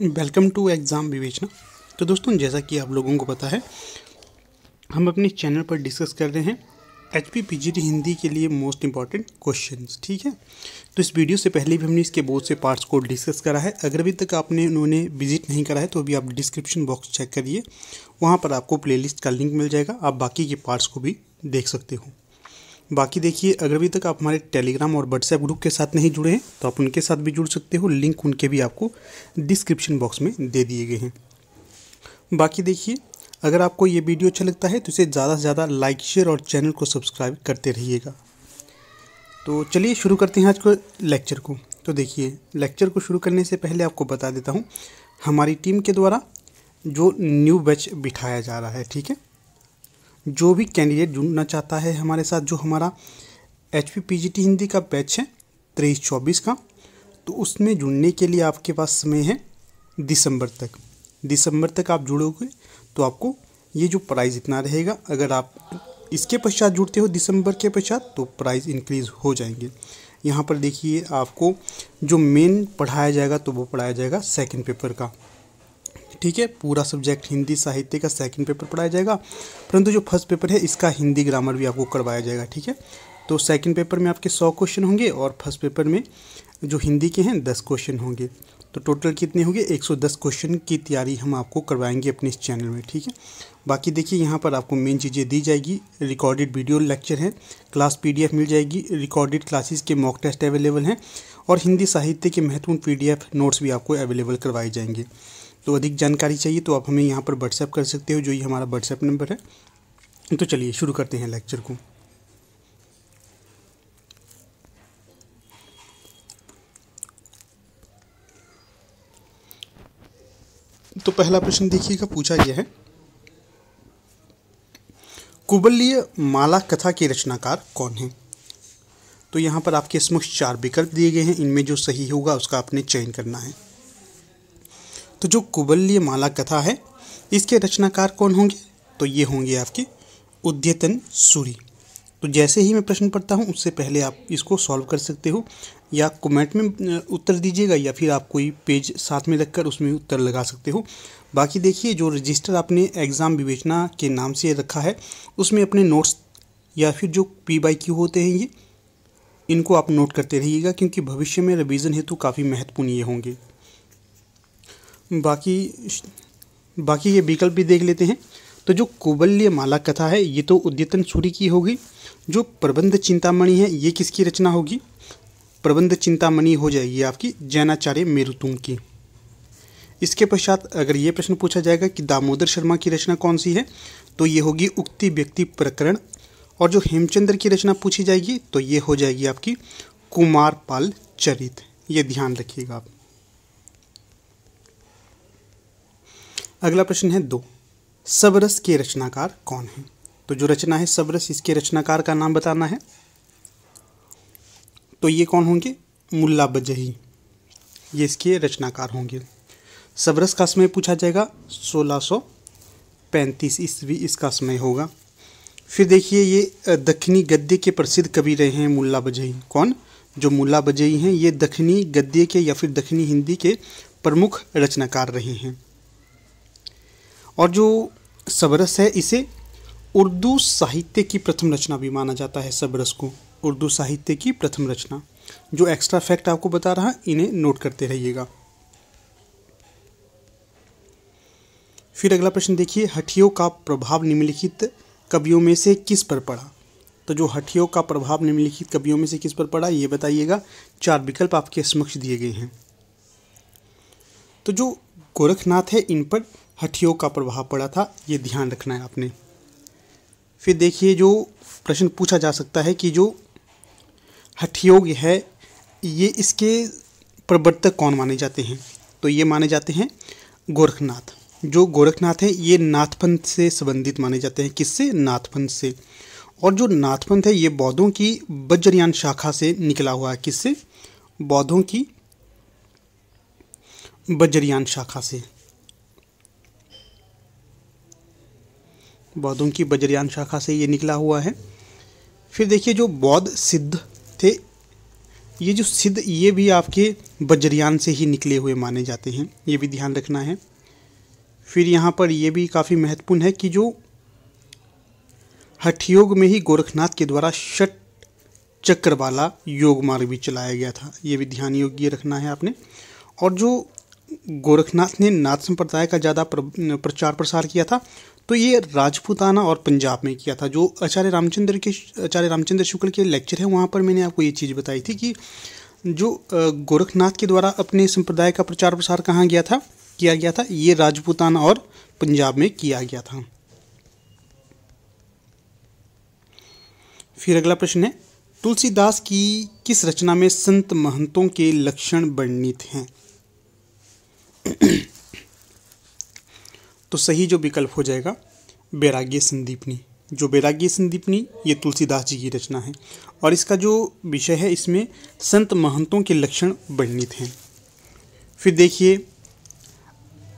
welcome to exam विवेचना तो दोस्तों जैसा कि आप लोगों को पता है हम अपने चैनल पर डिस्कस कर रहे हैं H P P G T Hindi के लिए मोस्ट इंपॉर्टेंट क्वेश्चन ठीक है तो इस वीडियो से पहले भी हमने इसके बहुत से पार्ट्स को डिस्कस करा है अगर अभी तक आपने उन्होंने विजिट नहीं करा है तो अभी आप डिस्क्रिप्शन बॉक्स चेक करिए वहाँ पर आपको प्लेलिस्ट का लिंक मिल जाएगा आप बाकी के पार्ट्स को भी देख सकते हो बाकी देखिए अगर अभी तक आप हमारे टेलीग्राम और व्हाट्सएप ग्रुप के साथ नहीं जुड़े हैं तो आप उनके साथ भी जुड़ सकते हो लिंक उनके भी आपको डिस्क्रिप्शन बॉक्स में दे दिए गए हैं बाकी देखिए अगर आपको ये वीडियो अच्छा लगता है तो इसे ज़्यादा से ज़्यादा लाइक शेयर और चैनल को सब्सक्राइब करते रहिएगा तो चलिए शुरू करते हैं आज को लेक्चर को तो देखिए लेक्चर को शुरू करने से पहले आपको बता देता हूँ हमारी टीम के द्वारा जो न्यू बैच बिठाया जा रहा है ठीक है जो भी कैंडिडेट जुड़ना चाहता है हमारे साथ जो हमारा H P P G T Hindi का बैच है तेईस चौबीस का तो उसमें जुड़ने के लिए आपके पास समय है दिसंबर तक दिसंबर तक आप जुड़ोगे तो आपको ये जो प्राइस इतना रहेगा अगर आप इसके पश्चात जुड़ते हो दिसंबर के पश्चात तो प्राइस इंक्रीज़ हो जाएंगे यहाँ पर देखिए आपको जो मेन पढ़ाया जाएगा तो वो पढ़ाया जाएगा सेकंड पेपर का ठीक है पूरा सब्जेक्ट हिंदी साहित्य का सेकंड पेपर पढ़ाया जाएगा परंतु जो फर्स्ट पेपर है इसका हिंदी ग्रामर भी आपको करवाया जाएगा ठीक है तो सेकंड पेपर में आपके सौ क्वेश्चन होंगे और फर्स्ट पेपर में जो हिंदी के हैं दस क्वेश्चन होंगे तो टोटल कितने होंगे 110 क्वेश्चन की तैयारी हम आपको करवाएंगे अपने इस चैनल में ठीक है बाकी देखिए यहाँ पर आपको मेन चीज़ें दी जाएगी रिकॉर्डेड वीडियो लेक्चर हैं क्लास पीडीएफ मिल जाएगी रिकॉर्डेड क्लासेस के मॉक टेस्ट अवेलेबल हैं और हिंदी साहित्य के महत्वपूर्ण पीडीएफ नोट्स भी आपको अवेलेबल करवाए जाएंगे तो अधिक जानकारी चाहिए तो आप हमें यहाँ पर व्हाट्सएप कर सकते हो जो ये हमारा व्हाट्सएप नंबर है तो चलिए शुरू करते हैं लेक्चर को तो पहला प्रश्न देखिएगा पूछा गया है कुबल्य माला कथा के रचनाकार कौन है तो यहाँ पर आपके समक्ष चार विकल्प दिए गए हैं इनमें जो सही होगा उसका आपने चयन करना है तो जो कुबल्य माला कथा है इसके रचनाकार कौन होंगे तो ये होंगे आपके उद्यतन सूरी तो जैसे ही मैं प्रश्न पढ़ता हूँ उससे पहले आप इसको सॉल्व कर सकते हो या कमेंट में उत्तर दीजिएगा या फिर आप कोई पेज साथ में रखकर उसमें उत्तर लगा सकते हो बाकी देखिए जो रजिस्टर आपने एग्ज़ाम विवेचना के नाम से रखा है उसमें अपने नोट्स या फिर जो पी बाई क्यू होते हैं ये इनको आप नोट करते रहिएगा क्योंकि भविष्य में रिविजन हेतु काफ़ी महत्वपूर्ण ये होंगे बाकी बाकी के विकल्प भी देख लेते हैं तो जो कोबल्य माला कथा है ये तो उद्यतन सूर्य की होगी जो प्रबंध चिंतामणि है ये किसकी रचना होगी प्रबंध चिंतामणि हो जाएगी आपकी जैनाचार्य मेरुतुम की इसके पश्चात अगर ये प्रश्न पूछा जाएगा कि दामोदर शर्मा की रचना कौन सी है तो ये होगी उक्ति व्यक्ति प्रकरण और जो हेमचंद्र की रचना पूछी जाएगी तो ये हो जाएगी आपकी कुमार पाल चरित ये ध्यान रखिएगा आप अगला प्रश्न है दो सबरस के रचनाकार कौन है तो जो रचना है सबरस इसके रचनाकार का नाम बताना है तो ये कौन होंगे मुल्ला बजही ये इसके रचनाकार होंगे सबरस का समय पूछा जाएगा सोलह सौ पैंतीस ईस्वी इसका समय होगा फिर देखिए ये दक्षिणी गद्य के प्रसिद्ध कवि रहे हैं मुल्ला बजही कौन जो मुल्ला बजही हैं ये दक्षिणी गद्य के या फिर दक्षिणी हिंदी के प्रमुख रचनाकार रहे हैं और जो सबरस है इसे उर्दू साहित्य की प्रथम रचना भी माना जाता है सबरस को उर्दू साहित्य की प्रथम रचना जो एक्स्ट्रा फैक्ट आपको बता रहा इन्हें नोट करते रहिएगा फिर अगला प्रश्न देखिए हठियों का प्रभाव निम्नलिखित कवियों में से किस पर पड़ा तो जो हठियों का प्रभाव निम्नलिखित कवियों में से किस पर पड़ा ये बताइएगा चार विकल्प आपके समक्ष दिए गए हैं तो जो गोरखनाथ है इन पर हठियोग का प्रभाव पड़ा था ये ध्यान रखना है आपने फिर देखिए जो प्रश्न पूछा जा सकता है कि जो हठियोग है ये इसके प्रवर्तक कौन माने जाते हैं तो ये माने जाते हैं गोरखनाथ जो गोरखनाथ हैं ये नाथपंथ से संबंधित माने जाते हैं किससे नाथपंथ से और जो नाथपंथ है ये बौद्धों की बज्रयान शाखा से निकला हुआ है किससे बौद्धों की वज्रयान शाखा से बौद्धों की बजरियान शाखा से ये निकला हुआ है फिर देखिए जो बौद्ध सिद्ध थे ये जो सिद्ध ये भी आपके बजरियान से ही निकले हुए माने जाते हैं ये भी ध्यान रखना है फिर यहाँ पर यह भी काफ़ी महत्वपूर्ण है कि जो हठयोग में ही गोरखनाथ के द्वारा षट चक्र वाला योग मार्ग भी चलाया गया था ये भी ध्यान योग्य रखना है आपने और जो गोरखनाथ ने नाथ संप्रदाय का ज़्यादा प्रचार प्रसार किया था तो ये राजपूताना और पंजाब में किया था जो आचार्य रामचंद्र के आचार्य रामचंद्र शुक्ल के लेक्चर है वहाँ पर मैंने आपको ये चीज़ बताई थी कि जो गोरखनाथ के द्वारा अपने संप्रदाय का प्रचार प्रसार कहाँ गया था किया गया था ये राजपूताना और पंजाब में किया गया था फिर अगला प्रश्न है तुलसीदास की किस रचना में संत महंतों के लक्षण वर्णित हैं तो सही जो विकल्प हो जाएगा बैराग्य संदीपनी जो बैराग्य संदीपनी ये तुलसीदास जी की रचना है और इसका जो विषय है इसमें संत महंतों के लक्षण वर्णित हैं फिर देखिए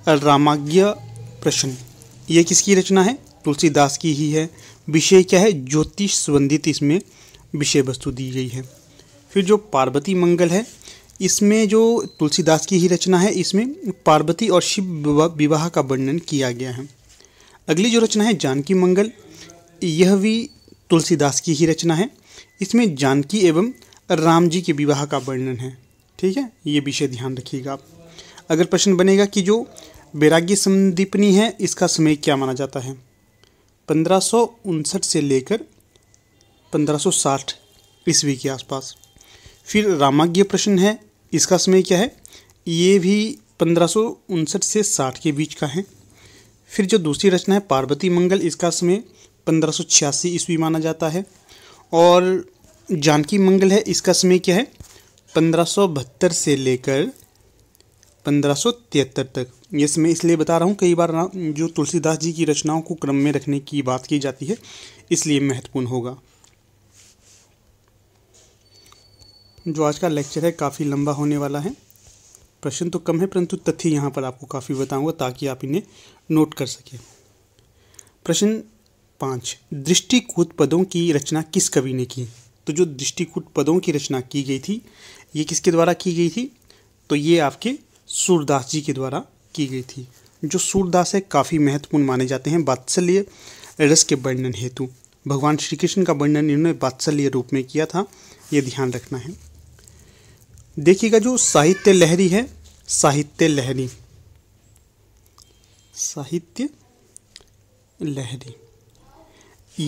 रामाज्ञ प्रश्न ये किसकी रचना है तुलसीदास की ही है विषय क्या है ज्योतिष संबंधित इसमें विषय वस्तु दी गई है फिर जो पार्वती मंगल है इसमें जो तुलसीदास की ही रचना है इसमें पार्वती और शिव विवाह का वर्णन किया गया है अगली जो रचना है जानकी मंगल यह भी तुलसीदास की ही रचना है इसमें जानकी एवं राम जी के विवाह का वर्णन है ठीक है ये विषय ध्यान रखिएगा आप अगर प्रश्न बनेगा कि जो वैराग्य संदीपनी है इसका समय क्या माना जाता है पंद्रह से लेकर साठ ईस्वी के आसपास फिर रामाज्ञ प्रश्न है इसका समय क्या है ये भी पंद्रह से साठ के बीच का है फिर जो दूसरी रचना है पार्वती मंगल इसका समय पंद्रह सौ छियासी ईस्वी माना जाता है और जानकी मंगल है इसका समय क्या है पंद्रह से लेकर पंद्रह तक ये समय इसलिए बता रहा हूँ कई बार जो तुलसीदास जी की रचनाओं को क्रम में रखने की बात की जाती है इसलिए महत्वपूर्ण होगा जो आज का लेक्चर है काफ़ी लंबा होने वाला है प्रश्न तो कम है परंतु तथ्य यहाँ पर आपको काफ़ी बताऊँगा ताकि आप इन्हें नोट कर सकें प्रश्न पाँच दृष्टिकूट पदों की रचना किस कवि ने की तो जो दृष्टिकूट पदों की रचना की गई थी ये किसके द्वारा की गई थी तो ये आपके सूरदास जी के द्वारा की गई थी जो सूरदास है काफ़ी महत्वपूर्ण माने जाते हैं बात्सल्य रस के वर्णन हेतु भगवान श्री कृष्ण का वर्णन इन्होंने बात्सल्य रूप में किया था ये ध्यान रखना है देखिएगा जो साहित्य लहरी है साहित्य लहरी साहित्य लहरी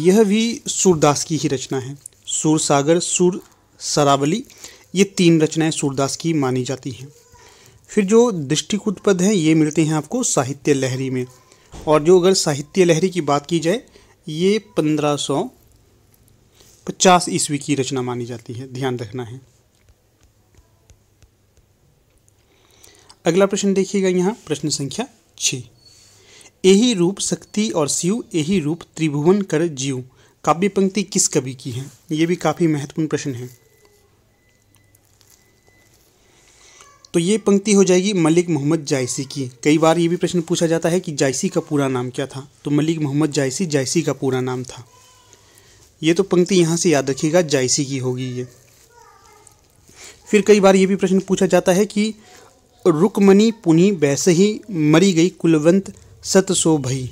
यह भी सूरदास की ही रचना है सूर सागर सूर सरावली ये तीन रचनाएं सूरदास की मानी जाती हैं फिर जो दृष्टिकूट पद हैं ये मिलते हैं आपको साहित्य लहरी में और जो अगर साहित्य लहरी की बात की जाए ये पंद्रह सौ पचास ईस्वी की रचना मानी जाती है ध्यान रखना है अगला प्रश्न देखिएगा यहाँ प्रश्न संख्या छ यही रूप शक्ति और शिव यही रूप त्रिभुवन कर जीव काव्य पंक्ति किस कवि की है ये भी काफ़ी महत्वपूर्ण प्रश्न है तो ये पंक्ति हो जाएगी मलिक मोहम्मद जायसी की कई बार ये भी प्रश्न पूछा जाता है कि जायसी का पूरा नाम क्या था तो मलिक मोहम्मद जायसी जायसी का पूरा नाम था ये तो पंक्ति यहाँ से याद रखिएगा जायसी की होगी ये फिर कई बार ये भी प्रश्न पूछा जाता है कि रुकमणि पुनि वैसे ही मरी गई कुलवंत सतसो भई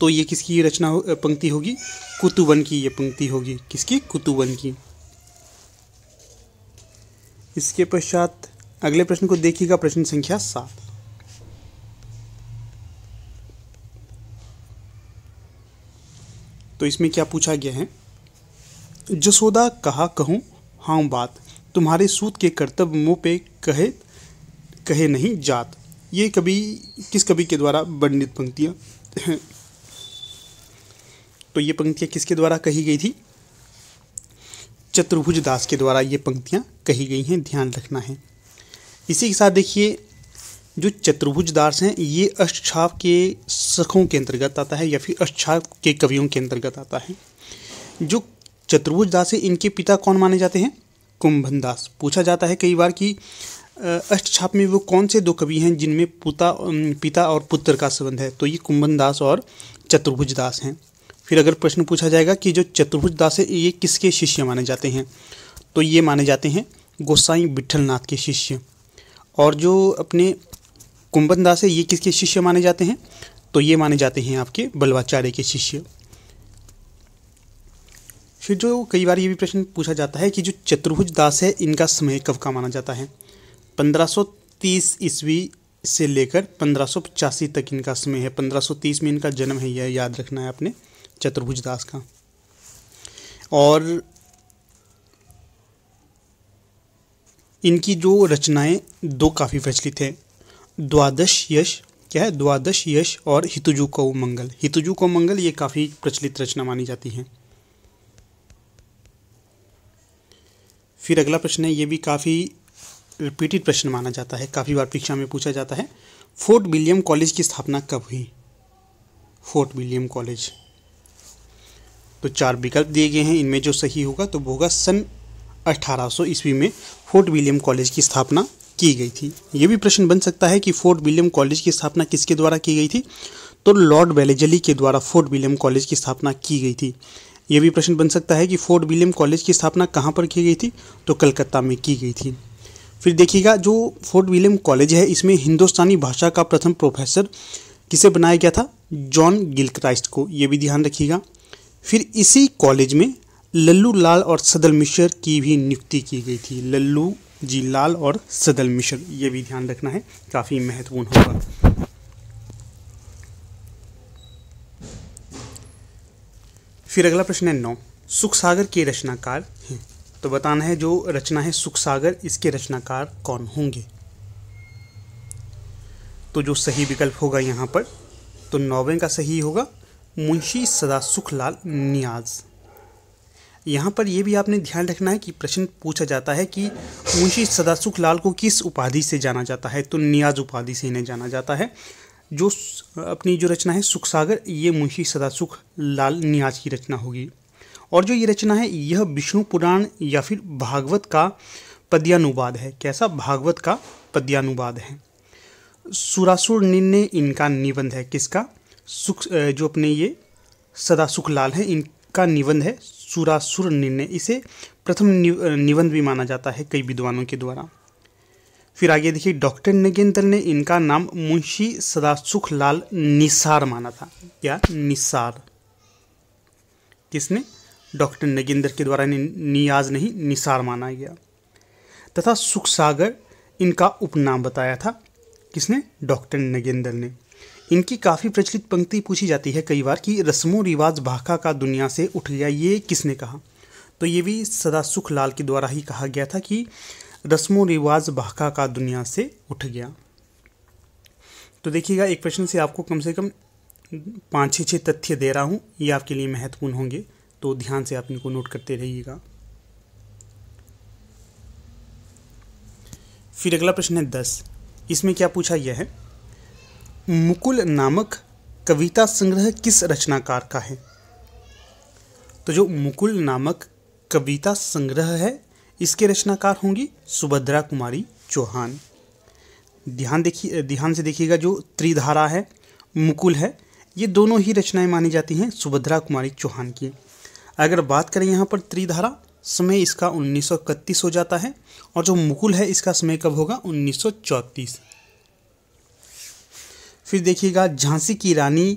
तो ये किसकी रचना हो पंक्ति होगी कुतुवन की ये पंक्ति होगी किसकी कुतुवन की इसके पश्चात अगले प्रश्न को देखिएगा प्रश्न संख्या सात तो इसमें क्या पूछा गया है जसोदा कहा कहूँ हाँ बात तुम्हारे सूत के कर्तव्य मुँह पे कहे कहे नहीं जात ये कभी किस कवि के द्वारा वर्णित पंक्तियाँ तो ये पंक्तियाँ किसके द्वारा कही गई थी चतुर्भुज दास के द्वारा ये पंक्तियाँ कही गई हैं ध्यान रखना है इसी के साथ देखिए जो चतुर्भुज दास हैं ये अष्टछाप के सखों के अंतर्गत आता है या फिर अष्टछाप के कवियों के अंतर्गत आता है जो चतुर्भुज दास है इनके पिता कौन माने जाते हैं कुंभन दास पूछा जाता है कई बार कि अष्टछाप में वो कौन से दो कवि हैं जिनमें पुता पिता और पुत्र का संबंध है तो ये कुंभन दास और चतुर्भुज दास हैं फिर अगर प्रश्न पूछा जाएगा कि जो चतुर्भुज दास है ये किसके शिष्य माने जाते हैं तो ये माने जाते हैं गोसाई विठल के शिष्य और जो अपने कुंभन दास है ये किसके शिष्य माने जाते हैं तो ये माने जाते हैं आपके बल्वाचार्य के शिष्य फिर जो कई बार ये भी प्रश्न पूछा जाता है कि जो चतुर्भुज दास है इनका समय कब का माना जाता है 1530 ईस्वी से लेकर पंद्रह तक इनका समय है 1530 में इनका जन्म है यह याद रखना है आपने चतुर्भुज दास का और इनकी जो रचनाएं दो काफ़ी प्रचलित हैं द्वादश यश क्या है द्वादश यश और हितुजू को मंगल हितुजू को मंगल ये काफ़ी प्रचलित रचना मानी जाती है फिर अगला प्रश्न है ये भी काफ़ी रिपीटेड प्रश्न माना जाता है काफ़ी बार परीक्षा में पूछा जाता है फोर्ट विलियम कॉलेज की स्थापना कब हुई फोर्ट विलियम कॉलेज तो चार विकल्प दिए गए हैं इनमें जो सही होगा तो वो होगा सन 1800 ईस्वी में फोर्ट विलियम कॉलेज की स्थापना की गई थी ये भी प्रश्न बन सकता है कि फोर्ट विलियम कॉलेज की स्थापना किसके द्वारा की गई थी तो लॉर्ड वेलेजली के द्वारा फोर्ट विलियम कॉलेज की स्थापना की गई थी ये भी प्रश्न बन सकता है कि फोर्ट विलियम कॉलेज की स्थापना कहाँ पर की गई थी तो कलकत्ता में की गई थी फिर देखिएगा जो फोर्ट विलियम कॉलेज है इसमें हिंदुस्तानी भाषा का प्रथम प्रोफेसर किसे बनाया गया था जॉन गिलक्राइस्ट को ये भी ध्यान रखिएगा फिर इसी कॉलेज में लल्लू लाल और सदल मिश्र की भी नियुक्ति की गई थी लल्लू जी लाल और सदल मिश्र ये भी ध्यान रखना है काफ़ी महत्वपूर्ण होगा फिर अगला प्रश्न है नौ सुख सागर के रचनाकार हैं तो बताना है जो रचना है सुख सागर इसके रचनाकार कौन होंगे तो जो सही विकल्प होगा यहाँ पर तो नौवें का सही होगा मुंशी सदा सुखलाल नियाज यहाँ पर यह भी आपने ध्यान रखना है कि प्रश्न पूछा जाता है कि मुंशी सदा सुखलाल को किस उपाधि से जाना जाता है तो नियाज उपाधि से इन्हें जाना जाता है जो अपनी जो रचना है सुख सागर ये मुंशी सदा सुख लाल नियाज की रचना होगी और जो ये रचना है यह विष्णु पुराण या फिर भागवत का पद्यानुवाद है कैसा भागवत का पद्यानुवाद है सुरासुर निन्ने इनका निबंध है किसका सुख जो अपने ये सदा सुखलाल है इनका निबंध है सुरासुर निन्ने इसे प्रथम निबंध भी माना जाता है कई विद्वानों के द्वारा फिर आगे देखिए डॉक्टर नगेंद्र ने इनका नाम मुंशी सदा सुखलाल निसार माना था या निसार किसने डॉक्टर नगेंद्र के द्वारा नियाज नहीं निसार माना गया तथा सुख सागर इनका उपनाम बताया था किसने डॉक्टर नगेंद्र ने इनकी काफ़ी प्रचलित पंक्ति पूछी जाती है कई बार कि रस्मों रिवाज भाखा का दुनिया से उठ गया ये किसने कहा तो ये भी सदा सुख लाल के द्वारा ही कहा गया था कि रस्मों रिवाज भाखा का दुनिया से उठ गया तो देखिएगा एक प्रश्न से आपको कम से कम पाँच छः छः तथ्य दे रहा हूँ ये आपके लिए महत्वपूर्ण होंगे तो ध्यान से आप इनको नोट करते रहिएगा फिर अगला प्रश्न है दस इसमें क्या पूछा यह है मुकुल नामक कविता संग्रह किस रचनाकार का है तो जो मुकुल नामक कविता संग्रह है इसके रचनाकार होंगी सुभद्रा कुमारी चौहान ध्यान देखिए ध्यान से देखिएगा जो त्रिधारा है मुकुल है ये दोनों ही रचनाएं मानी जाती हैं सुभद्रा कुमारी चौहान की अगर बात करें यहाँ पर त्रिधारा समय इसका उन्नीस हो जाता है और जो मुकुल है इसका समय कब होगा उन्नीस फिर देखिएगा झांसी की रानी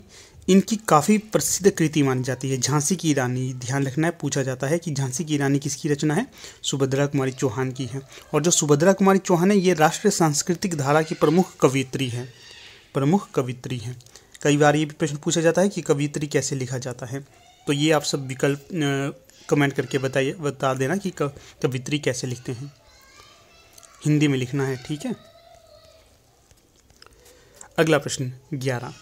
इनकी काफ़ी प्रसिद्ध कृति मानी जाती है झांसी की रानी ध्यान रखना है पूछा जाता है कि झांसी की रानी किसकी रचना है सुभद्रा कुमारी चौहान की है और जो सुभद्रा कुमारी चौहान है ये राष्ट्रीय सांस्कृतिक धारा की प्रमुख कवित्री है प्रमुख कवित्री है कई बार ये भी प्रश्न पूछा जाता है कि कवित्री कैसे लिखा जाता है तो ये आप सब विकल्प कमेंट करके बताइए बता देना कि कवित्री कैसे लिखते हैं हिंदी में लिखना है ठीक है अगला प्रश्न ग्यारह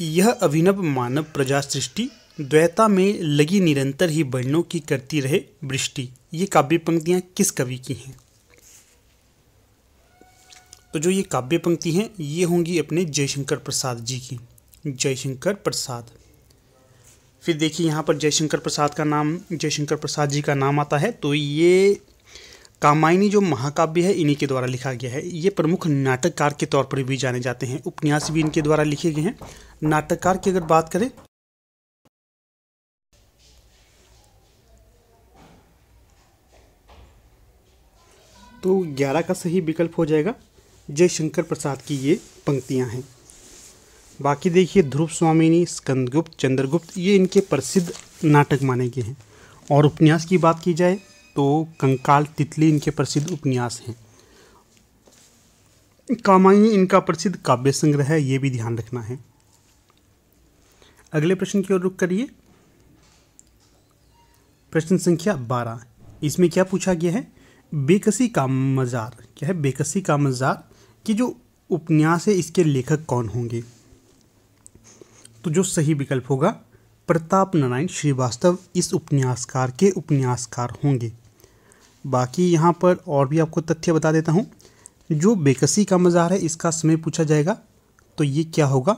यह अभिनव मानव प्रजा सृष्टि द्वैता में लगी निरंतर ही वर्णों की करती रहे वृष्टि ये काव्य पंक्तियाँ किस कवि की हैं तो जो ये काव्य पंक्ति हैं ये होंगी अपने जयशंकर प्रसाद जी की जयशंकर प्रसाद फिर देखिए यहाँ पर जयशंकर प्रसाद का नाम जयशंकर प्रसाद जी का नाम आता है तो ये कामायनी जो महाकाव्य है इन्हीं के द्वारा लिखा गया है ये प्रमुख नाटककार के तौर पर भी जाने जाते हैं उपन्यास भी इनके द्वारा लिखे गए हैं नाटककार की अगर बात करें तो ग्यारह का सही विकल्प हो जाएगा जयशंकर प्रसाद की ये पंक्तियाँ हैं बाकी देखिए ध्रुव स्वामिनी स्कंदगुप्त चंद्रगुप्त ये इनके प्रसिद्ध नाटक माने गए हैं और उपन्यास की बात की जाए तो कंकाल तितली इनके प्रसिद्ध उपन्यास हैं कामायनी इनका प्रसिद्ध काव्य संग्रह है ये भी ध्यान रखना है अगले प्रश्न की ओर रुक करिए प्रश्न संख्या बारह इसमें क्या पूछा गया है बेकसी का मज़ार क्या है बेकसी का मज़ार कि जो उपन्यास है इसके लेखक कौन होंगे तो जो सही विकल्प होगा प्रताप नारायण श्रीवास्तव इस उपन्यासकार के उपन्यासकार होंगे बाकी यहाँ पर और भी आपको तथ्य बता देता हूँ जो बेकसी का मज़ार है इसका समय पूछा जाएगा तो ये क्या होगा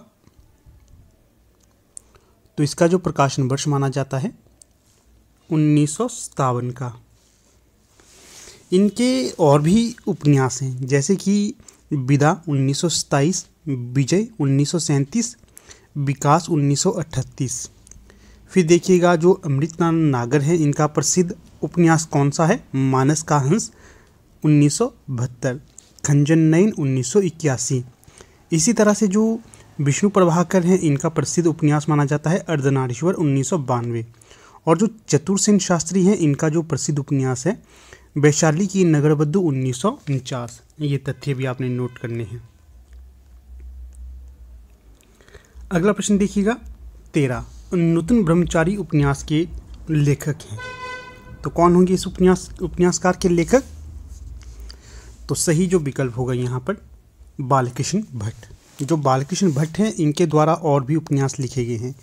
तो इसका जो प्रकाशन वर्ष माना जाता है उन्नीस का इनके और भी उपन्यास हैं जैसे कि विदा उन्नीस विजय उन्नीस विकास 1938 फिर देखिएगा जो अमृतनाथ नागर हैं इनका प्रसिद्ध उपन्यास कौन सा है मानस का हंस उन्नीस खंजन नयन उन्नीस इसी तरह से जो विष्णु प्रभाकर हैं इनका प्रसिद्ध उपन्यास माना जाता है अर्धनारीश्वर उन्नीस और जो चतुरसेन शास्त्री हैं इनका जो प्रसिद्ध उपन्यास है वैशाली की नगरबद्दू उन्नीस ये तथ्य भी आपने नोट करने हैं अगला प्रश्न देखिएगा तेरह नूतन ब्रह्मचारी उपन्यास के लेखक हैं तो कौन होंगे इस उपन्यास उपन्यासकार के लेखक तो सही जो विकल्प होगा यहाँ पर बालकृष्ण भट्ट जो बालकृष्ण भट्ट हैं इनके द्वारा और भी उपन्यास लिखे गए हैं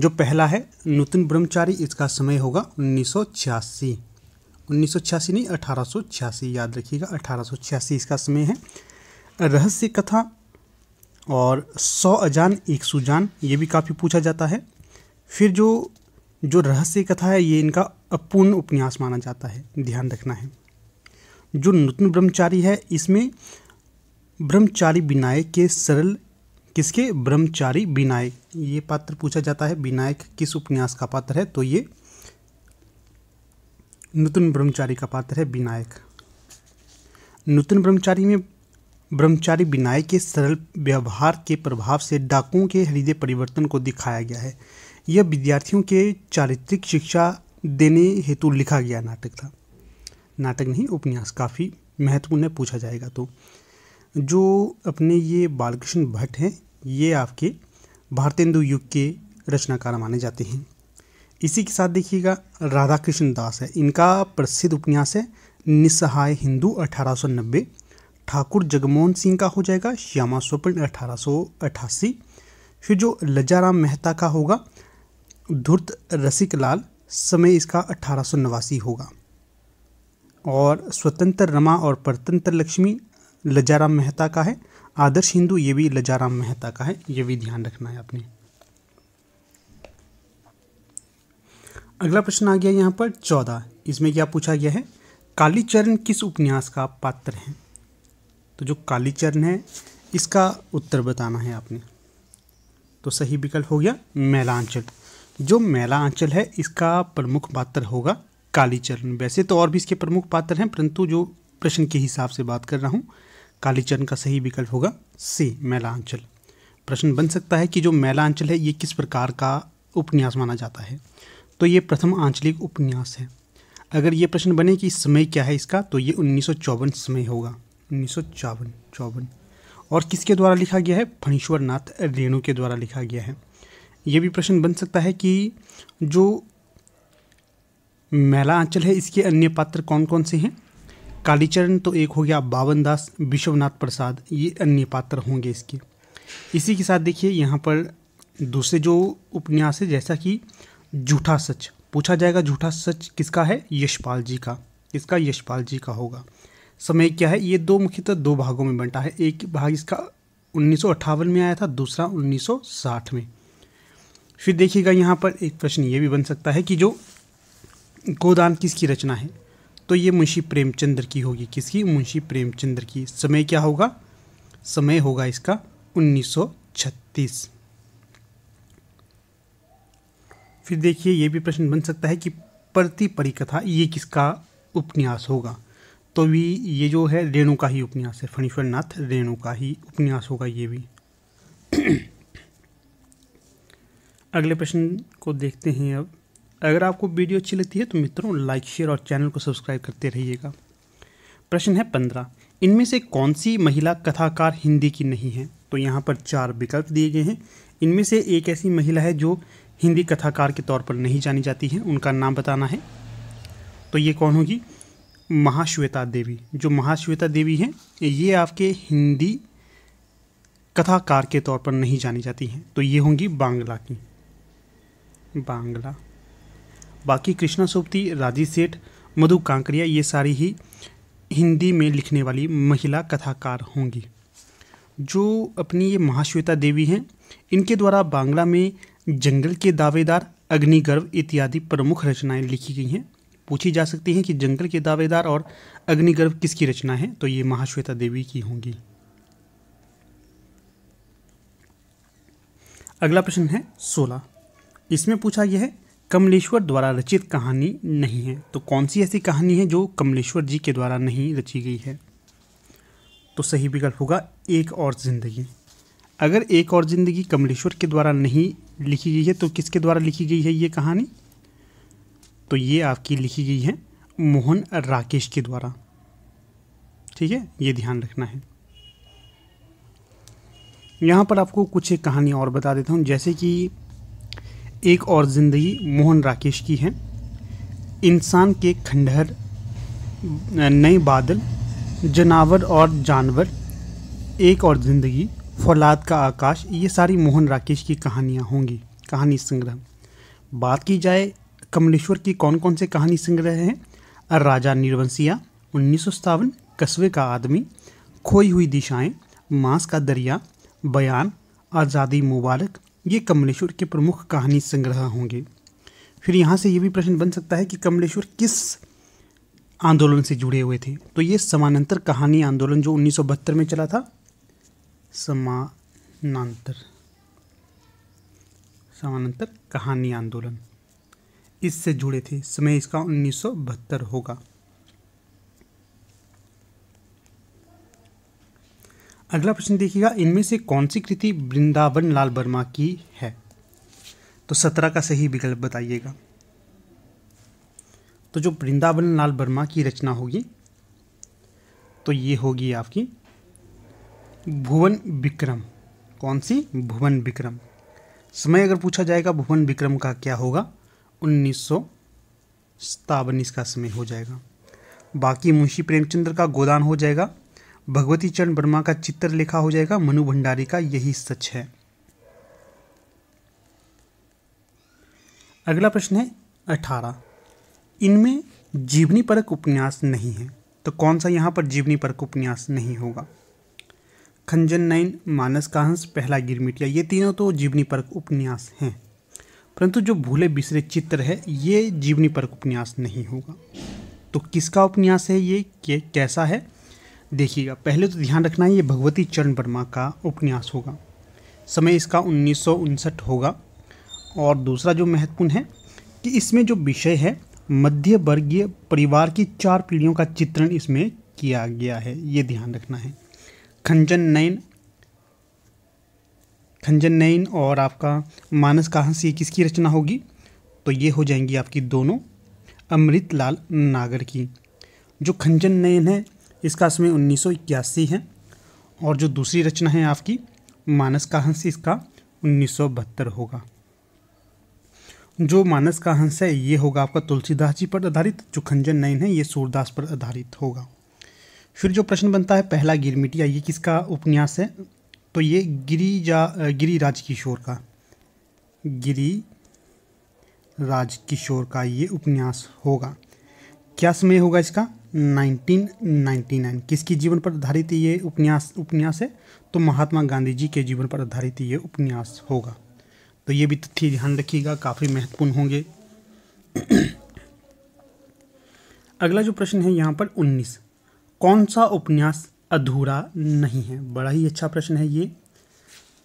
जो पहला है नूतन ब्रह्मचारी इसका समय होगा उन्नीस सौ छियासी उन्नीस सौ छियासी नहीं अठारह सौ छियासी याद रखिएगा अठारह सौ छियासी इसका समय है रहस्य कथा और सौ अजान एक सुजान ये भी काफ़ी पूछा जाता है फिर जो जो रहस्य कथा है ये इनका अपूर्ण उपन्यास माना जाता है ध्यान रखना है जो नूतन ब्रह्मचारी है इसमें ब्रह्मचारी विनायक के सरल किसके ब्रह्मचारी विनायक ये पात्र पूछा जाता है विनायक किस उपन्यास का पात्र है तो ये नूतन ब्रह्मचारी का पात्र है विनायक नूतन ब्रह्मचारी में ब्रह्मचारी विनायक के सरल व्यवहार के प्रभाव से डाकुओं के हृदय परिवर्तन को दिखाया गया है यह विद्यार्थियों के चारित्रिक शिक्षा देने हेतु लिखा गया नाटक था नाटक नहीं उपन्यास काफ़ी महत्वपूर्ण है पूछा जाएगा तो जो अपने ये बालकृष्ण भट्ट हैं ये आपके भारतेंदु युग के रचनाकार माने जाते हैं इसी के साथ देखिएगा राधा कृष्ण दास है इनका प्रसिद्ध उपन्यास है निस्सहाय हिंदू अठारह ठाकुर जगमोहन सिंह का हो जाएगा श्यामा स्वप्न अठारह फिर जो लज्जाराम मेहता का होगा धुर्त रसिक लाल समय इसका अठारह होगा और स्वतंत्र रमा और परतंत्र लक्ष्मी लज्जाराम मेहता का है आदर्श हिंदू ये भी लज्जाराम मेहता का है ये भी ध्यान रखना है आपने अगला प्रश्न आ गया यहाँ पर चौदह इसमें क्या पूछा गया है कालीचरण किस उपन्यास का पात्र है तो जो कालीचरण है इसका उत्तर बताना है आपने तो सही विकल्प हो गया मैलांचल जो मैलांचल है इसका प्रमुख पात्र होगा कालीचरण वैसे तो और भी इसके प्रमुख पात्र हैं परंतु जो प्रश्न के हिसाब से बात कर रहा हूँ कालीचरण का सही विकल्प होगा सी मैलांचल प्रश्न बन सकता है कि जो मैलांचल है ये किस प्रकार का उपन्यास माना जाता है तो ये प्रथम आंचलिक उपन्यास है अगर ये प्रश्न बने कि समय क्या है इसका तो ये उन्नीस समय होगा उन्नीस सौ चौवन चौवन और किसके द्वारा लिखा गया है फणीश्वर नाथ रेणु के द्वारा लिखा गया है यह भी प्रश्न बन सकता है कि जो मेला आंचल है इसके अन्य पात्र कौन कौन से हैं कालीचरण तो एक हो गया बावन दास विश्वनाथ प्रसाद ये अन्य पात्र होंगे इसके इसी के साथ देखिए यहाँ पर दूसरे जो उपन्यास है जैसा कि झूठा सच पूछा जाएगा झूठा सच किसका है यशपाल जी का इसका यशपाल जी का होगा समय क्या है ये दो मुख्यतः दो भागों में बंटा है एक भाग इसका उन्नीस में आया था दूसरा 1960 में फिर देखिएगा यहाँ पर एक प्रश्न ये भी बन सकता है कि जो गोदान किसकी रचना है तो ये मुंशी प्रेमचंद्र की होगी किसकी मुंशी प्रेमचंद्र की समय क्या होगा समय होगा इसका 1936 फिर देखिए ये भी प्रश्न बन सकता है कि प्रति परिकथा ये किसका उपन्यास होगा तो भी ये जो है रेणु का ही उपन्यास है फणीश्वर नाथ रेणु का ही उपन्यास होगा ये भी अगले प्रश्न को देखते हैं अब अगर आपको वीडियो अच्छी लगती है तो मित्रों लाइक शेयर और चैनल को सब्सक्राइब करते रहिएगा प्रश्न है पंद्रह इनमें से कौन सी महिला कथाकार हिंदी की नहीं है तो यहाँ पर चार विकल्प दिए गए हैं इनमें से एक ऐसी महिला है जो हिंदी कथाकार के तौर पर नहीं जानी जाती है उनका नाम बताना है तो ये कौन होगी महाश्वेता देवी जो महाश्वेता देवी हैं ये आपके हिंदी कथाकार के तौर पर नहीं जानी जाती हैं तो ये होंगी बांग्ला की बांग्ला बाकी कृष्णा सोपती राजी सेठ मधु कांकरिया ये सारी ही हिंदी में लिखने वाली महिला कथाकार होंगी जो अपनी ये महाश्वेता देवी हैं इनके द्वारा बांग्ला में जंगल के दावेदार अग्निगर्व इत्यादि प्रमुख रचनाएं लिखी गई हैं पूछी जा सकती हैं कि जंगल के दावेदार और अग्निगर्भ किसकी रचना है तो ये महाश्वेता देवी की होंगी अगला प्रश्न है सोलह इसमें पूछा गया है कमलेश्वर द्वारा रचित कहानी नहीं है तो कौन सी ऐसी कहानी है जो कमलेश्वर जी के द्वारा नहीं रची गई है तो सही विकल्प होगा एक और ज़िंदगी अगर एक और ज़िंदगी कमलेश्वर के द्वारा नहीं लिखी गई है तो किसके द्वारा लिखी गई है ये कहानी तो ये आपकी लिखी गई है मोहन राकेश के द्वारा ठीक है ये ध्यान रखना है यहाँ पर आपको कुछ एक कहानी और बता देता हूँ जैसे कि एक और ज़िंदगी मोहन राकेश की है इंसान के खंडहर नए बादल जनावर और जानवर एक और ज़िंदगी फौलाद का आकाश ये सारी मोहन राकेश की कहानियाँ होंगी कहानी संग्रह बात की जाए कमलेश्वर की कौन कौन से कहानी संग्रह हैं राजा निर्वंशिया उन्नीस कस्बे का आदमी खोई हुई दिशाएं, मांस का दरिया बयान आज़ादी मुबारक ये कमलेश्वर के प्रमुख कहानी संग्रह होंगे फिर यहाँ से ये भी प्रश्न बन सकता है कि कमलेश्वर किस आंदोलन से जुड़े हुए थे तो ये समानांतर कहानी आंदोलन जो उन्नीस में चला था समानांतर समानांतर कहानी आंदोलन इससे जुड़े थे समय इसका उन्नीस होगा अगला प्रश्न देखिएगा इनमें से कौन सी कृति वृंदावन लाल वर्मा की है तो सत्रह का सही विकल्प बताइएगा तो जो वृंदावन लाल वर्मा की रचना होगी तो ये होगी आपकी भुवन विक्रम कौन सी भुवन विक्रम समय अगर पूछा जाएगा भुवन विक्रम का क्या होगा उन्नीस सौ सतावन इसका समय हो जाएगा बाकी मुंशी प्रेमचंद्र का गोदान हो जाएगा भगवती चरण वर्मा का चित्र लिखा हो जाएगा मनु भंडारी का यही सच है अगला प्रश्न है अठारह इनमें जीवनी परक उपन्यास नहीं है तो कौन सा यहाँ पर जीवनी परक उपन्यास नहीं होगा खंजन नयन मानस कांस पहला गिरमिटिया ये तीनों तो जीवनी परक उपन्यास हैं परंतु जो भूले बिसरे चित्र है ये जीवनी पर उपन्यास नहीं होगा तो किसका उपन्यास है ये के, कैसा है देखिएगा पहले तो ध्यान रखना है ये भगवती चरण वर्मा का उपन्यास होगा समय इसका उन्नीस होगा और दूसरा जो महत्वपूर्ण है कि इसमें जो विषय है मध्य वर्गीय परिवार की चार पीढ़ियों का चित्रण इसमें किया गया है ये ध्यान रखना है खंजन नयन खंजन नैन और आपका मानस कहाँ से किसकी रचना होगी तो ये हो जाएंगी आपकी दोनों अमृत लाल नागर की जो खंजन नयन है इसका समय उन्नीस है और जो दूसरी रचना है आपकी मानस का हंस इसका उन्नीस होगा जो मानस का हंस है ये होगा आपका तुलसीदास जी पर आधारित जो खंजन नयन है ये सूरदास पर आधारित होगा फिर जो प्रश्न बनता है पहला गिरमिटिया ये किसका उपन्यास है तो ये गिरी जा गिरी राज किशोर का गिरी राज किशोर का ये उपन्यास होगा क्या समय होगा इसका 1999 किसकी जीवन पर आधारित ये उपन्यास उपन्यास है तो महात्मा गांधी जी के जीवन पर आधारित ये उपन्यास होगा तो ये भी तथ्य ध्यान रखिएगा काफ़ी महत्वपूर्ण होंगे अगला जो प्रश्न है यहाँ पर 19 कौन सा उपन्यास अधूरा नहीं है बड़ा ही अच्छा प्रश्न है ये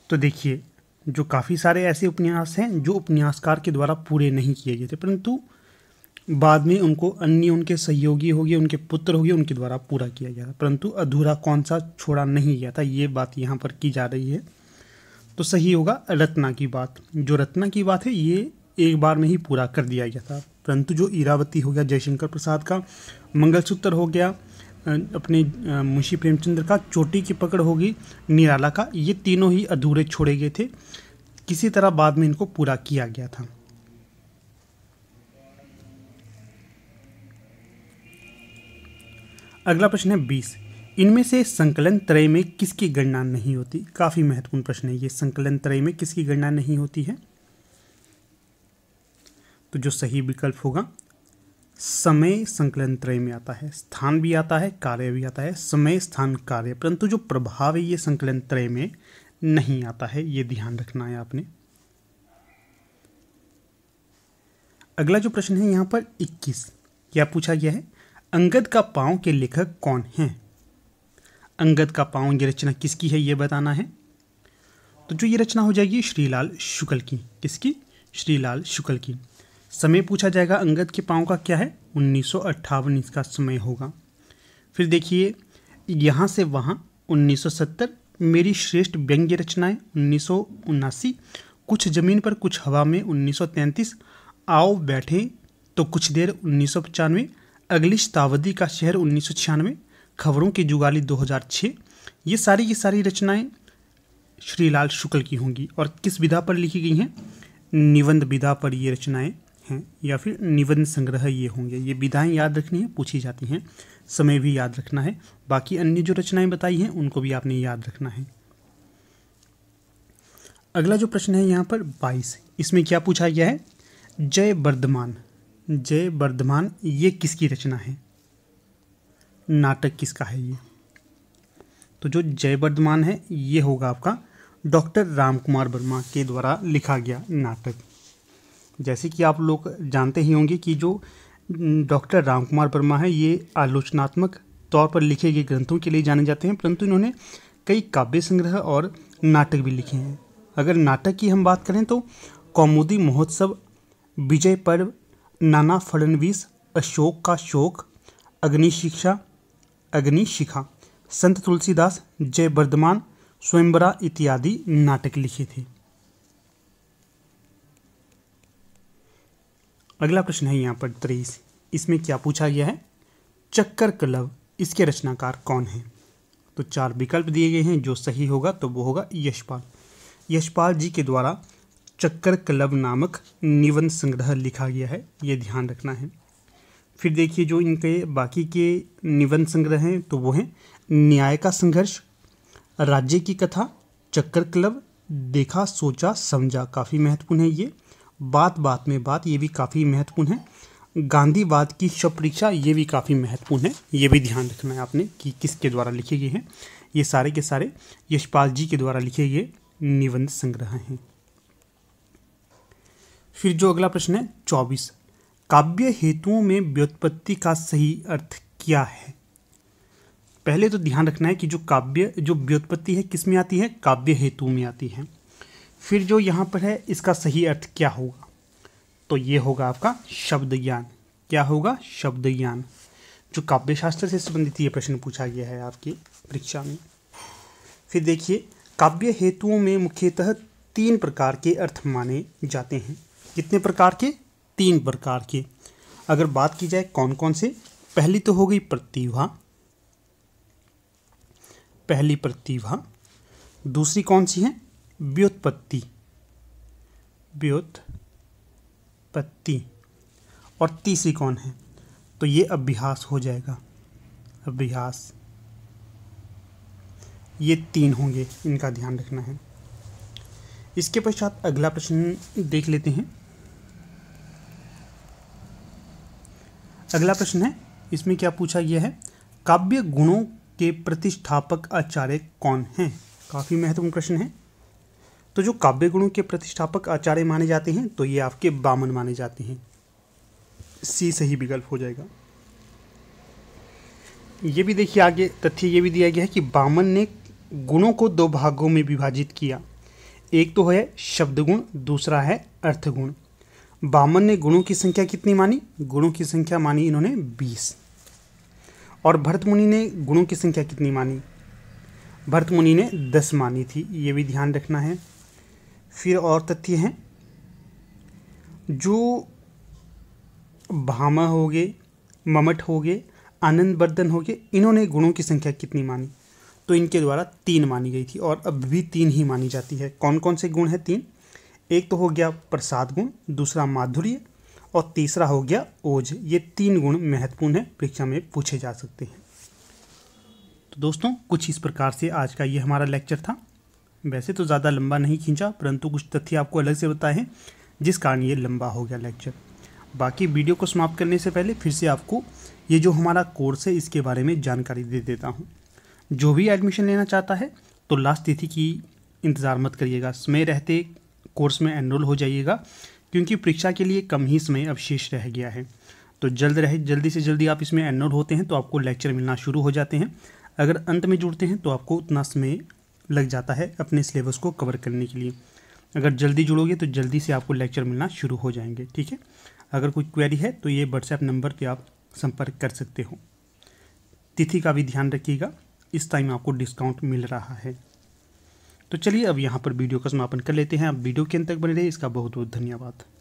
तो देखिए जो काफ़ी सारे ऐसे उपन्यास हैं जो उपन्यासकार के द्वारा पूरे नहीं किए गए थे परंतु बाद में उनको अन्य उनके सहयोगी हो गए उनके पुत्र हो गए उनके द्वारा पूरा किया गया था परंतु अधूरा कौन सा छोड़ा नहीं गया था ये बात यहाँ पर की जा रही है तो सही होगा रत्ना की बात जो रत्ना की बात है ये एक बार में ही पूरा कर दिया गया था परंतु जो ईरावती हो गया जयशंकर प्रसाद का मंगलसूत्र हो गया अपने मुंशी प्रेमचंद्र का चोटी की पकड़ होगी निराला का ये तीनों ही अधूरे छोड़े गए थे किसी तरह बाद में इनको पूरा किया गया था अगला प्रश्न है बीस इनमें से संकलन त्रय में किसकी गणना नहीं होती काफ़ी महत्वपूर्ण प्रश्न है ये संकलन त्रय में किसकी गणना नहीं होती है तो जो सही विकल्प होगा समय संकलन त्रय में आता है स्थान भी आता है कार्य भी आता है समय स्थान कार्य परंतु जो प्रभाव है ये संकलन त्रय में नहीं आता है ये ध्यान रखना है आपने अगला जो प्रश्न है यहां पर 21 क्या पूछा गया है अंगद का पांव के लेखक कौन हैं अंगद का पांव ये रचना किसकी है ये बताना है तो जो ये रचना हो जाएगी श्रीलाल शुक्ल की किसकी श्रीलाल शुक्ल की समय पूछा जाएगा अंगद के पाँव का क्या है उन्नीस इसका समय होगा फिर देखिए यहाँ से वहाँ 1970 मेरी श्रेष्ठ व्यंग्य रचनाएं उन्नीस कुछ ज़मीन पर कुछ हवा में 1933 आओ बैठे तो कुछ देर उन्नीस अगली शताब्दी का शहर उन्नीस खबरों की जुगाली 2006 ये सारी की सारी रचनाएं श्रीलाल शुक्ल की होंगी और किस विधा पर लिखी गई हैं निबंध विधा पर ये रचनाएं हैं या फिर निबंध संग्रह ये होंगे ये विधाएं याद रखनी है पूछी जाती हैं समय भी याद रखना है बाकी अन्य जो रचनाएं बताई हैं उनको भी आपने याद रखना है अगला जो प्रश्न है यहाँ पर बाईस इसमें क्या पूछा गया है जय वर्धमान जय वर्धमान ये किसकी रचना है नाटक किसका है ये तो जो जय वर्धमान है ये होगा आपका डॉक्टर राम कुमार वर्मा के द्वारा लिखा गया नाटक जैसे कि आप लोग जानते ही होंगे कि जो डॉक्टर राम कुमार वर्मा है ये आलोचनात्मक तौर पर लिखे गए ग्रंथों के लिए जाने जाते हैं परंतु इन्होंने कई काव्य संग्रह और नाटक भी लिखे हैं अगर नाटक की हम बात करें तो कौमुदी महोत्सव विजय पर्व नाना फडणवीस अशोक का शोक अग्नि शिक्षा अग्नि शिखा संत तुलसीदास जय वर्धमान स्वयंबरा इत्यादि नाटक लिखे थे अगला प्रश्न है यहाँ पर तेईस इसमें क्या पूछा गया है चक्कर क्लब इसके रचनाकार कौन हैं तो चार विकल्प दिए गए हैं जो सही होगा तो वो होगा यशपाल यशपाल जी के द्वारा चक्कर क्लब नामक निबंध संग्रह लिखा गया है ये ध्यान रखना है फिर देखिए जो इनके बाकी के निबंध संग्रह हैं तो वो हैं न्याय का संघर्ष राज्य की कथा चक्कर क्लब देखा सोचा समझा काफ़ी महत्वपूर्ण है ये बात बात में बात ये भी काफ़ी महत्वपूर्ण है गांधीवाद की परीक्षा ये भी काफ़ी महत्वपूर्ण है ये भी ध्यान रखना है आपने कि किसके द्वारा लिखे गए हैं ये सारे के सारे यशपाल जी के द्वारा लिखे गए निबंध संग्रह हैं फिर जो अगला प्रश्न है चौबीस काव्य हेतुओं में व्युत्पत्ति का सही अर्थ क्या है पहले तो ध्यान रखना है कि जो काव्य जो व्युत्पत्ति है किस में आती है काव्य हेतु में आती है फिर जो यहाँ पर है इसका सही अर्थ क्या होगा तो ये होगा आपका शब्द ज्ञान क्या होगा शब्द ज्ञान जो काव्य शास्त्र से संबंधित ये प्रश्न पूछा गया है आपकी परीक्षा में फिर देखिए काव्य हेतुओं में मुख्यतः तीन प्रकार के अर्थ माने जाते हैं कितने प्रकार के तीन प्रकार के अगर बात की जाए कौन कौन से पहली तो हो गई प्रतिभा पहली प्रतिभा दूसरी कौन सी है व्युत्पत्ति व्युत्पत्ति और तीसरी कौन है तो ये अभ्यास हो जाएगा अभ्यास ये तीन होंगे इनका ध्यान रखना है इसके पश्चात अगला प्रश्न देख लेते हैं अगला प्रश्न है इसमें क्या पूछा गया है काव्य गुणों के प्रतिष्ठापक आचार्य कौन हैं काफ़ी महत्वपूर्ण प्रश्न है तो जो काव्य गुणों के प्रतिष्ठापक आचार्य माने जाते हैं तो ये आपके बामन माने जाते हैं सी सही विकल्प हो जाएगा ये भी देखिए आगे तथ्य ये भी दिया गया है कि बामन ने गुणों को दो भागों में विभाजित किया एक तो है शब्द गुण दूसरा है अर्थ गुण बामन ने गुणों की संख्या कितनी मानी गुणों की संख्या मानी इन्होंने बीस और भरत मुनि ने गुणों की संख्या कितनी मानी भरत मुनि ने दस मानी थी ये भी ध्यान रखना है फिर और तथ्य हैं जो भामा हो गए ममट हो गए आनंद वर्धन हो गए इन्होंने गुणों की संख्या कितनी मानी तो इनके द्वारा तीन मानी गई थी और अब भी तीन ही मानी जाती है कौन कौन से गुण हैं तीन एक तो हो गया प्रसाद गुण दूसरा माधुर्य और तीसरा हो गया ओज ये तीन गुण महत्वपूर्ण है परीक्षा में पूछे जा सकते हैं तो दोस्तों कुछ इस प्रकार से आज का ये हमारा लेक्चर था वैसे तो ज़्यादा लंबा नहीं खींचा परंतु कुछ तथ्य आपको अलग से बताए हैं जिस कारण ये लंबा हो गया लेक्चर बाकी वीडियो को समाप्त करने से पहले फिर से आपको ये जो हमारा कोर्स है इसके बारे में जानकारी दे देता हूँ जो भी एडमिशन लेना चाहता है तो लास्ट तिथि की इंतज़ार मत करिएगा समय रहते कोर्स में एनरोल हो जाइएगा क्योंकि परीक्षा के लिए कम ही समय अवशेष रह गया है तो जल्द रहे जल्दी से जल्दी आप इसमें एनरोल होते हैं तो आपको लेक्चर मिलना शुरू हो जाते हैं अगर अंत में जुड़ते हैं तो आपको उतना समय लग जाता है अपने सिलेबस को कवर करने के लिए अगर जल्दी जुड़ोगे तो जल्दी से आपको लेक्चर मिलना शुरू हो जाएंगे ठीक है अगर कोई क्वेरी है तो ये व्हाट्सएप नंबर पर आप संपर्क कर सकते हो तिथि का भी ध्यान रखिएगा इस टाइम आपको डिस्काउंट मिल रहा है तो चलिए अब यहाँ पर वीडियो का समापन कर लेते हैं आप वीडियो के अंत तक बने रहे इसका बहुत बहुत धन्यवाद